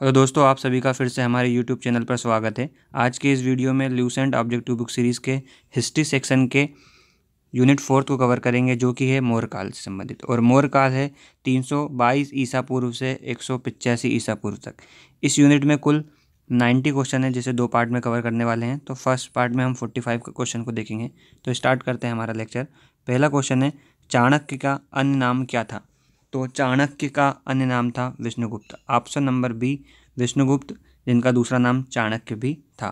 hello दोस्तों आप सभी का फिर से हमारे यूट्यूब चैनल पर स्वागत है आज के इस वीडियो में ल्यूसेंट ऑब्जेक्टिव बुक सीरीज़ के हिस्ट्री सेक्शन के यूनिट फोर्थ को कवर करेंगे जो कि है मोर काल से संबंधित और मोर काल है 322 ईसा पूर्व से एक ईसा पूर्व तक इस यूनिट में कुल 90 क्वेश्चन है जिसे दो पार्ट में कवर करने वाले हैं तो फर्स्ट पार्ट में हम 45 क्वेश्चन को देखेंगे तो स्टार्ट करते हैं हमारा लेक्चर पहला क्वेश्चन है चाणक्य का अन्य नाम क्या था तो चाणक्य का अन्य नाम था Vishnugupta option number B Vishnugupta जिनका दूसरा नाम चाणक्य भी था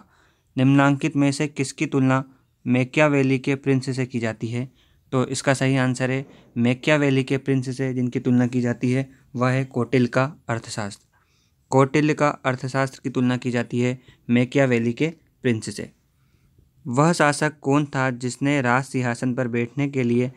निम्नांकित में से किसकी तुलना मेक्या के प्रिंस से की जाती है तो इसका सही आंसर है मेक्या के प्रिंस से जिनकी तुलना की जाती है वह है कोटिल का अर्थशास्त्र कौटिल्य का अर्थशास्त्र की तुलना की जाती है मेक्या के प्रिंस से वह शासक कौन था जिसने राज सिंहासन पर बैठने के लिए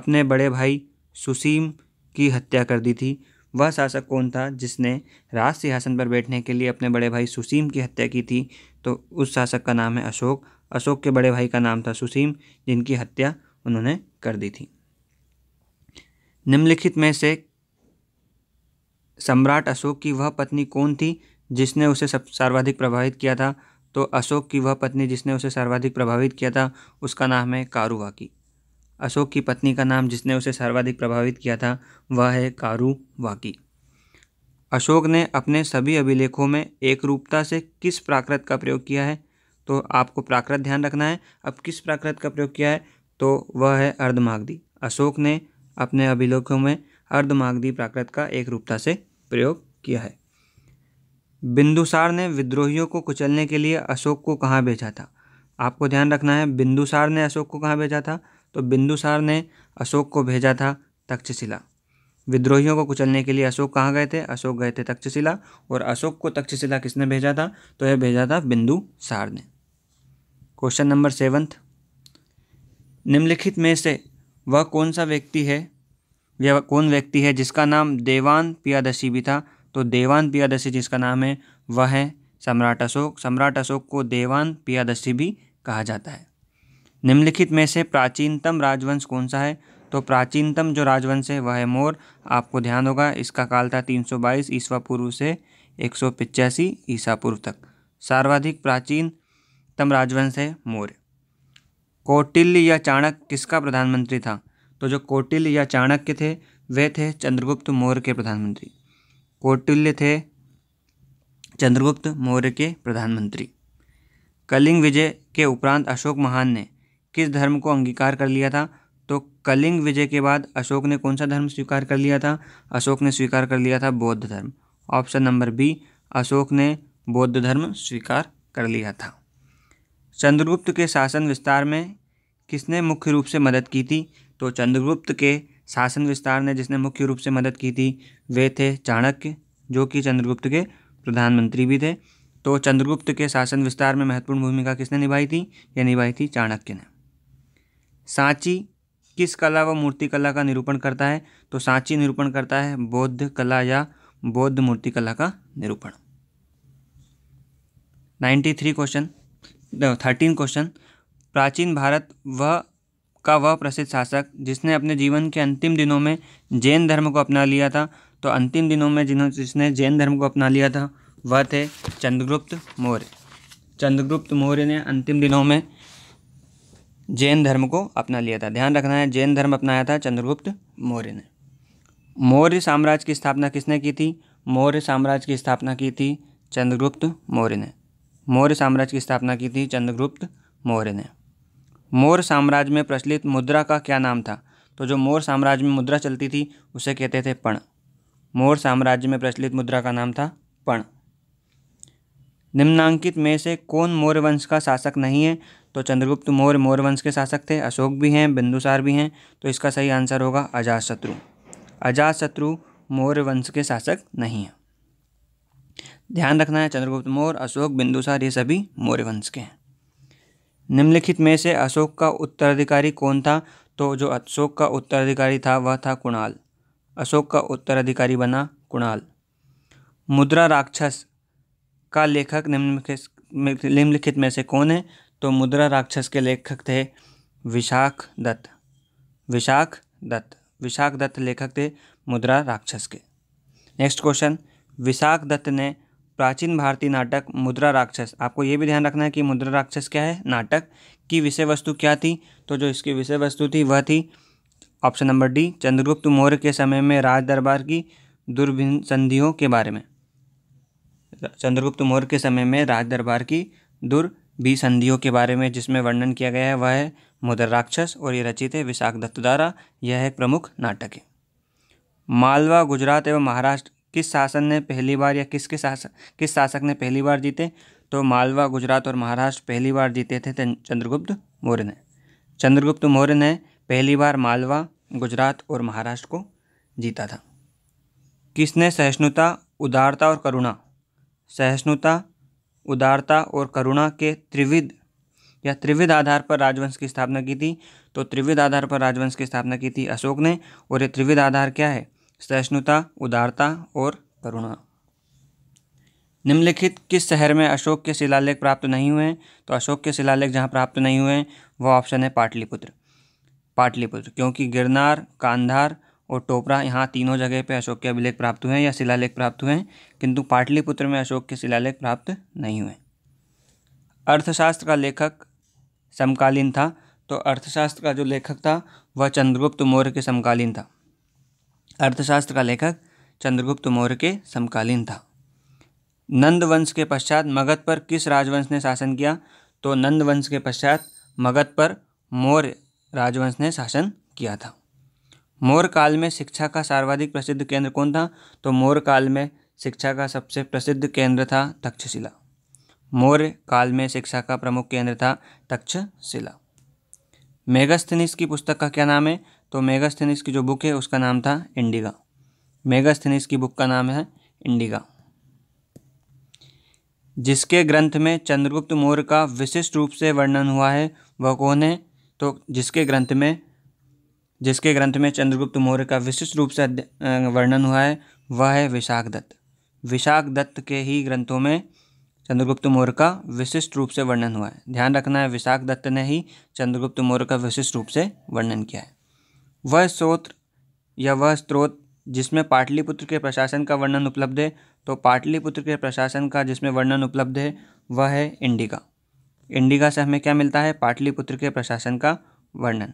अपने बड़े भाई सुसीम की हत्या कर दी थी वह शासक कौन था जिसने राज सिंहासन पर बैठने के लिए अपने बड़े भाई सुसीम की हत्या की थी तो उस शासक का नाम है अशोक अशोक के बड़े भाई का नाम था सुसीम जिनकी हत्या उन्होंने कर दी थी निम्नलिखित में से सम्राट अशोक की वह पत्नी कौन थी जिसने उसे सब सर्वाधिक प्रभावित किया था तो अशोक की वह पत्नी जिसने उसे सर्वाधिक प्रभावित किया था उसका नाम है कारुवाकी अशोक की पत्नी का नाम जिसने उसे सर्वाधिक प्रभावित किया था वह है कारू वाकी अशोक ने अपने सभी अभिलेखों में एक रूपता से किस प्राकृत का प्रयोग किया है तो आपको प्राकृत ध्यान रखना है अब किस प्राकृत का प्रयोग किया है तो वह है अर्धमाग्दी अशोक ने अपने अभिलेखों में अर्धमाग्दी प्राकृत का एक रूपता से प्रयोग किया है बिंदुसार ने विद्रोहियों को कुचलने के लिए अशोक को कहाँ भेजा था आपको ध्यान रखना है बिंदुसार ने अशोक को कहाँ भेजा था तो बिंदुसार ने अशोक को भेजा था तक्षशिला विद्रोहियों को कुचलने के लिए अशोक कहाँ गए थे अशोक गए थे तक्षशिला और अशोक को तक्षशिला किसने भेजा था तो यह भेजा था बिंदुसार ने क्वेश्चन नंबर सेवन्थ निम्नलिखित में से वह कौन सा व्यक्ति है या कौन व्यक्ति है जिसका नाम देवान पियादशी भी था तो देवान पियादशी जिसका नाम है वह है सम्राट अशोक सम्राट अशोक को देवान पियादशी भी कहा जाता है निम्नलिखित में से प्राचीनतम राजवंश कौन सा है तो प्राचीनतम जो राजवंश है वह है मौर्य आपको ध्यान होगा इसका काल था 322 ईसा पूर्व से एक सौ पिचासी ईसा पूर्व तक सर्वाधिक प्राचीनतम राजवंश है मौर्य कौटिल्य या चाणक्य किसका प्रधानमंत्री था तो जो कौटिल्य या चाणक्य थे वे थे चंद्रगुप्त मौर्य के प्रधानमंत्री कौटिल्य थे चंद्रगुप्त मौर्य के प्रधानमंत्री कलिंग विजय के उपरांत अशोक महान ने किस धर्म को अंगीकार कर लिया था तो कलिंग विजय के बाद अशोक ने कौन सा धर्म स्वीकार कर लिया था अशोक ने स्वीकार कर लिया था बौद्ध धर्म ऑप्शन नंबर बी अशोक ने बौद्ध धर्म स्वीकार कर लिया था चंद्रगुप्त के शासन विस्तार में किसने मुख्य रूप से मदद की थी तो चंद्रगुप्त के शासन विस्तार ने जिसने मुख्य रूप से मदद की थी वे थे चाणक्य जो कि चंद्रगुप्त के प्रधानमंत्री भी थे तो चंद्रगुप्त के शासन विस्तार में महत्वपूर्ण भूमिका किसने निभाई थी यह निभाई थी चाणक्य ने सांची किस कला व मूर्ति कला का निरूपण करता है तो सांची निरूपण करता है बौद्ध कला या बौद्ध मूर्ति कला का निरूपण ninety three question thirteen question प्राचीन भारत वह का वह प्रसिद्ध शासक जिसने अपने जीवन के अंतिम दिनों में जैन धर्म को अपना लिया था तो अंतिम दिनों में जिन्होंने जिसने जैन धर्म को अपना लिया था वह थे चंद्रगुप्त मौर्य चंद्रगुप्त मौर्य ने अंतिम दिनों में जैन धर्म को अपना लिया था ध्यान रखना है जैन धर्म अपनाया था चंद्रगुप्त मौर्य ने मौर्य साम्राज्य की स्थापना किसने की थी मौर्य साम्राज्य की स्थापना की थी चंद्रगुप्त मौर्य ने मौर्य साम्राज्य की स्थापना की थी चंद्रगुप्त मौर्य ने मौर्य साम्राज्य में प्रचलित मुद्रा का क्या नाम था तो जो मौर्य साम्राज्य में मुद्रा चलती थी उसे कहते थे पण मौर्य साम्राज्य में प्रचलित मुद्रा का नाम था पण निम्नांकित में से कौन मौर्य वंश का शासक नहीं है तो चंद्रगुप्त मौर्य मौर्य वंश के शासक थे अशोक भी हैं बिंदुसार भी हैं तो इसका सही आंसर होगा अजात शत्रु अजात शत्रु मौर्य वंश के शासक नहीं हैं ध्यान रखना है चंद्रगुप्त मौर्य अशोक बिंदुसार ये सभी मौर्य वंश के हैं निम्नलिखित में से अशोक का उत्तराधिकारी कौन था तो जो अशोक का उत्तराधिकारी था वह था कुणाल अशोक का उत्तराधिकारी बना कुणाल मुद्रा राक्षस का लेखक निम्नलिखित निम्नलिखित में से कौन है तो मुद्रा राक्षस के लेखक थे विशाख दत्त विशाख दत्त विशाख दत्त लेखक थे मुद्रा राक्षस के नेक्स्ट क्वेश्चन विशाख दत्त ने प्राचीन भारतीय नाटक मुद्रा राक्षस आपको ये भी ध्यान रखना है कि मुद्रा राक्षस क्या है नाटक की विषय वस्तु क्या थी तो जो इसकी विषय वस्तु थी वह थी option number D Chandragupta Maurya के समय में राज दरबार की संधियों के बारे में चंद्रगुप्त मौर्य के समय में राज दरबार की दुर भी संधियों के बारे में जिसमें वर्णन किया गया है वह है मुदर राक्षस और ये रचित है विशाख दत्त द्वारा यह एक प्रमुख नाटक है मालवा गुजरात एवं महाराष्ट्र किस शासन ने पहली बार या किसके शासक किस शासक ने पहली बार जीते तो मालवा गुजरात और महाराष्ट्र पहली बार जीते थे चंद्रगुप्त मौर्य ने चंद्रगुप्त मौर्य ने पहली बार मालवा गुजरात और महाराष्ट्र को जीता था किसने सहिष्णुता उदारता और करुणा सहिष्णुता उदारता और करुणा के त्रिविध या त्रिविध आधार पर राजवंश की स्थापना की थी तो त्रिविध आधार पर राजवंश की स्थापना की थी अशोक ने और ये त्रिविध आधार क्या है सहिष्णुता उदारता और करुणा निम्नलिखित किस शहर में अशोक के शिलालेख प्राप्त नहीं हुए हैं तो अशोक के शिलालेख जहाँ प्राप्त नहीं हुए हैं वह ऑप्शन है पाटलिपुत्र पाटलिपुत्र क्योंकि गिरनार कांधार और टोपरा यहाँ तीनों जगह पे अशोक के अभिलेख प्राप्त हुए हैं या शिलालेख प्राप्त हुए हैं किंतु पाटलिपुत्र में अशोक के शिलालेख प्राप्त नहीं हुए अर्थशास्त्र का लेखक समकालीन था तो अर्थशास्त्र का जो लेखक था वह चंद्रगुप्त मौर्य के समकालीन था अर्थशास्त्र का लेखक चंद्रगुप्त मौर्य के समकालीन था नंद वंश के पश्चात मगध पर किस राजवंश ने शासन किया तो नंद वंश के पश्चात मगध पर मौर्य राजवंश ने शासन किया था मौर्य काल में शिक्षा का सर्वाधिक प्रसिद्ध केंद्र कौन था तो मौर्य काल में शिक्षा का सबसे प्रसिद्ध केंद्र था तक्षशिला मौर्य काल में शिक्षा का प्रमुख केंद्र था तक्षशिला मेगास्थनिस की पुस्तक का क्या नाम है तो मेगास्थनिस की जो बुक है उसका नाम था इंडिगा मेगास्थनिस की बुक का नाम है इंडिगा जिसके ग्रंथ में चंद्रगुप्त मौर्य का विशिष्ट रूप से वर्णन हुआ है वह कौन है तो जिसके ग्रंथ में जिसके ग्रंथ में चंद्रगुप्त मौर्य का विशिष्ट रूप से वर्णन हुआ है वह है विशाख दत्त विशाख दत्त के ही ग्रंथों में चंद्रगुप्त मौर्य का विशिष्ट रूप से वर्णन हुआ है ध्यान रखना है विशाख दत्त ने ही चंद्रगुप्त मौर्य का विशिष्ट रूप से वर्णन किया है वह स्रोत या वह स्त्रोत जिसमें पाटलिपुत्र के प्रशासन का वर्णन उपलब्ध है तो पाटलिपुत्र के प्रशासन का जिसमें वर्णन उपलब्ध है वह है इंडिका इंडिका से हमें क्या मिलता है पाटलिपुत्र के प्रशासन का वर्णन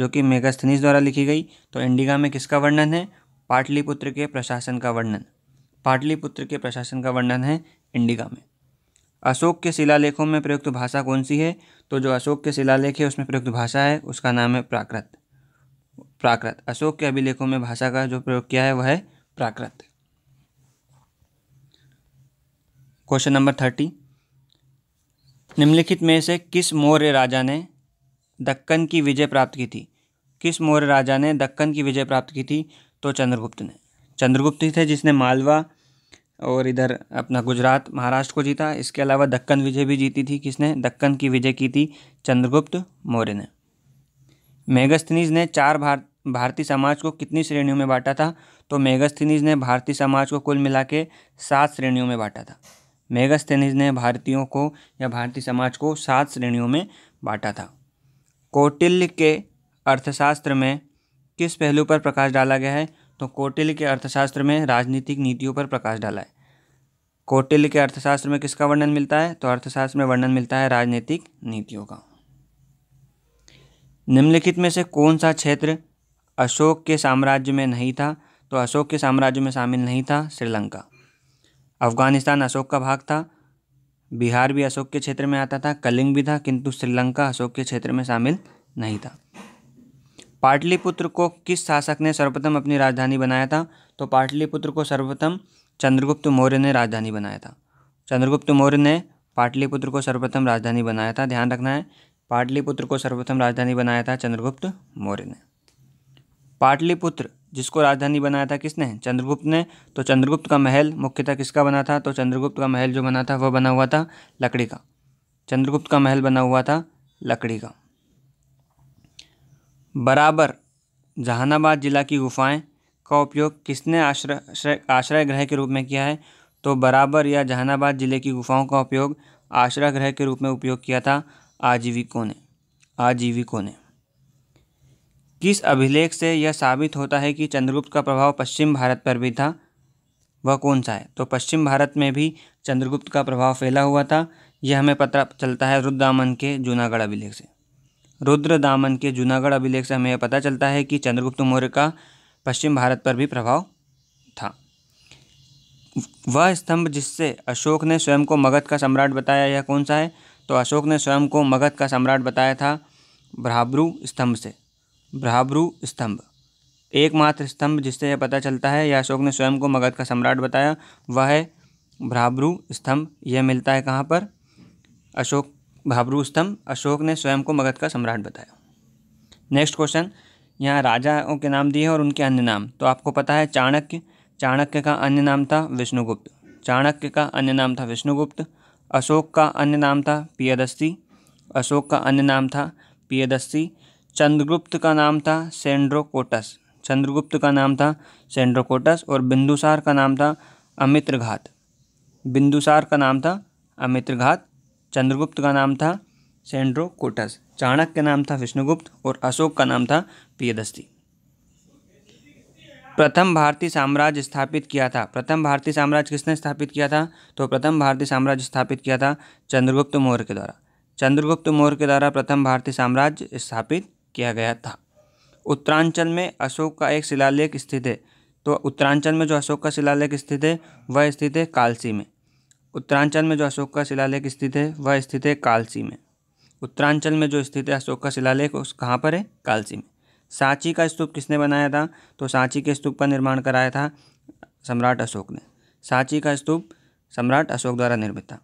जो कि मेगास्थनीज द्वारा लिखी गई तो इंडिका में किसका वर्णन है पाटलिपुत्र के प्रशासन का वर्णन पाटलिपुत्र के प्रशासन का वर्णन है इंडिका में अशोक के शिलालेखों में प्रयुक्त भाषा कौन सी है तो जो अशोक के शिलालेख है उसमें प्रयुक्त भाषा है उसका नाम है प्राकृत प्राकृत अशोक के अभिलेखों में भाषा का जो प्रयोग किया है वह है प्राकृत क्वेश्चन नंबर थर्टी निम्नलिखित में से किस मौर्य राजा ने दक्कन की विजय प्राप्त की थी किस मौर्य राजा ने दक्कन की विजय प्राप्त की थी तो चंद्रगुप्त ने चंद्रगुप्त ही थे जिसने मालवा और इधर अपना गुजरात महाराष्ट्र को जीता इसके अलावा दक्कन विजय भी जीती थी किसने दक्कन की विजय की थी चंद्रगुप्त मौर्य ने मेगस्थनीज ने चार भार भारतीय समाज को कितनी श्रेणियों में बांटा था तो मेगस्थनीज ने भारतीय समाज को कुल मिला के सात श्रेणियों में बांटा था मेगस्थनीज ने भारतीयों को या भारतीय समाज को सात श्रेणियों में बांटा था कौटिल्य के अर्थशास्त्र में किस पहलू पर प्रकाश डाला गया है तो कौटिल्य के अर्थशास्त्र में राजनीतिक नीतियों पर प्रकाश डाला है कौटिल्य के अर्थशास्त्र में किसका वर्णन मिलता है तो अर्थशास्त्र में वर्णन मिलता है राजनीतिक नीतियों का निम्नलिखित में से कौन सा क्षेत्र अशोक के साम्राज्य में नहीं था तो अशोक के साम्राज्य में शामिल नहीं था श्रीलंका अफगानिस्तान अशोक का भाग था बिहार भी अशोक के क्षेत्र में आता था कलिंग भी था किंतु श्रीलंका अशोक के क्षेत्र में शामिल नहीं था पाटलिपुत्र को किस शासक ने सर्वप्रथम अपनी राजधानी बनाया था तो पाटलिपुत्र को सर्वप्रथम चंद्रगुप्त मौर्य ने राजधानी बनाया था चंद्रगुप्त मौर्य ने पाटलिपुत्र को सर्वप्रथम राजधानी बनाया था ध्यान रखना है पाटलिपुत्र को सर्वप्रथम राजधानी बनाया था चंद्रगुप्त मौर्य ने पाटलिपुत्र जिसको राजधानी बनाया था किसने चंद्रगुप्त ने तो चंद्रगुप्त का महल मुख्यतः किसका बना था तो चंद्रगुप्त का महल जो बना था वह बना हुआ था लकड़ी का चंद्रगुप्त का महल बना हुआ था लकड़ी का बराबर जहानाबाद ज़िला की गुफ़ाएँ का उपयोग किसने आश्रय आश्रय ग्रह के रूप में किया है तो बराबर या जहानाबाद ज़िले की गुफ़ाओं का उपयोग आश्रय ग्रह के रूप में उपयोग किया था आजीविकों ने आजीविकों ने किस अभिलेख से यह साबित होता है कि चंद्रगुप्त का प्रभाव पश्चिम भारत पर भी था वह कौन सा है तो पश्चिम भारत में भी चंद्रगुप्त का प्रभाव फैला हुआ था यह हमें पता चलता है रुद्रामन के जूनागढ़ अभिलेख से रुद्र दामन के जूनागढ़ अभिलेख से हमें यह पता चलता है कि चंद्रगुप्त मौर्य का पश्चिम भारत पर भी प्रभाव था वह स्तंभ जिससे अशोक ने स्वयं को मगध का सम्राट बताया यह कौन सा है तो अशोक ने स्वयं को मगध का सम्राट बताया था भ्राभ्रु स्तंभ से भ्राभ्रु स्तंभ एकमात्र स्तंभ जिससे यह पता चलता है या अशोक ने स्वयं को मगध का सम्राट बताया वह है भ्राभ्रु स्तंभ यह मिलता है कहाँ पर अशोक भाबरू स्तंभ अशोक ने स्वयं को मगध का सम्राट बताया नेक्स्ट क्वेश्चन यहाँ राजाओं के नाम दिए और उनके अन्य नाम तो आपको पता है चाणक्य चाणक्य का अन्य नाम था विष्णुगुप्त चाणक्य का अन्य नाम था विष्णुगुप्त अशोक का अन्य नाम था पियदस्ती अशोक का अन्य नाम था पियदस्ती चंद्रगुप्त का नाम था सेंड्रोकोटस चंद्रगुप्त का नाम था सेंड्रोकोटस और बिंदुसार का नाम था अमित्रघात बिंदुसार का नाम था अमित्रघात चंद्रगुप्त का नाम था सेंड्रो कोटस चाणक्य का नाम था विष्णुगुप्त और अशोक का नाम था पियदस्ती प्रथम भारतीय साम्राज्य स्थापित किया था प्रथम भारतीय साम्राज्य किसने स्थापित किया था तो प्रथम भारतीय साम्राज्य स्थापित किया था चंद्रगुप्त मौर्य के द्वारा चंद्रगुप्त मौर्य के द्वारा प्रथम भारतीय साम्राज्य स्थापित किया गया था उत्तरांचल में अशोक का एक शिलालेख स्थित है तो उत्तरांचल में जो अशोक का शिलालेख स्थित है वह स्थित है कालसी में उत्तरांचल में जो अशोक का शिलालेख स्थित है वह स्थित है कालसी में उत्तरांचल में जो स्थित है अशोक का शिलालेख उस कहाँ पर है कालसी में सांची का स्तूप किसने बनाया था तो सांची के स्तूप का निर्माण कराया था सम्राट अशोक ने सांची का स्तूप सम्राट अशोक द्वारा निर्मित था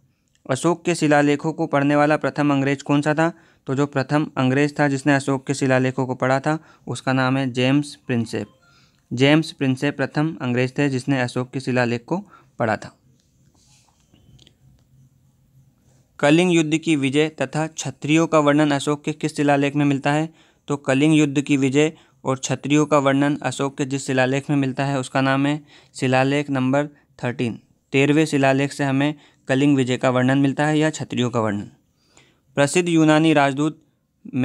अशोक के शिलालेखों को पढ़ने वाला प्रथम अंग्रेज कौन सा था तो जो प्रथम अंग्रेज था जिसने अशोक के शिलालेखों को पढ़ा था उसका नाम है जेम्स प्रिंसेप जेम्स प्रिंसेप प्रथम अंग्रेज थे जिसने अशोक के शिलालेख को पढ़ा था कलिंग युद्ध की विजय तथा क्षत्रियों का वर्णन अशोक के किस शिलालेख में मिलता है तो कलिंग युद्ध की विजय और क्षत्रियों का वर्णन अशोक के जिस शिलालेख में मिलता है उसका नाम है शिलालेख नंबर थर्टीन तेरहवें शिलालेख से हमें कलिंग विजय का वर्णन मिलता है या क्षत्रियों का वर्णन प्रसिद्ध यूनानी राजदूत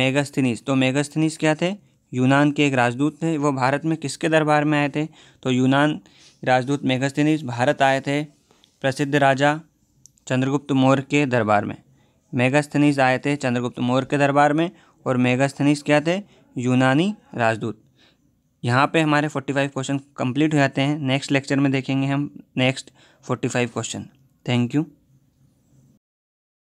मेगास्थनीस तो मेगास्थनीस क्या थे यूनान के एक राजदूत थे वो भारत में किसके दरबार में आए थे तो यूनान राजदूत मेगास्थनीस भारत आए थे प्रसिद्ध राजा चंद्रगुप्त मौर्य के दरबार में मेगास्थनीस आए थे चंद्रगुप्त मौर्य के दरबार में और मेगास्थनीस क्या थे यूनानी राजदूत यहाँ पे हमारे 45 क्वेश्चन कंप्लीट हो जाते हैं नेक्स्ट लेक्चर में देखेंगे हम नेक्स्ट 45 क्वेश्चन थैंक यू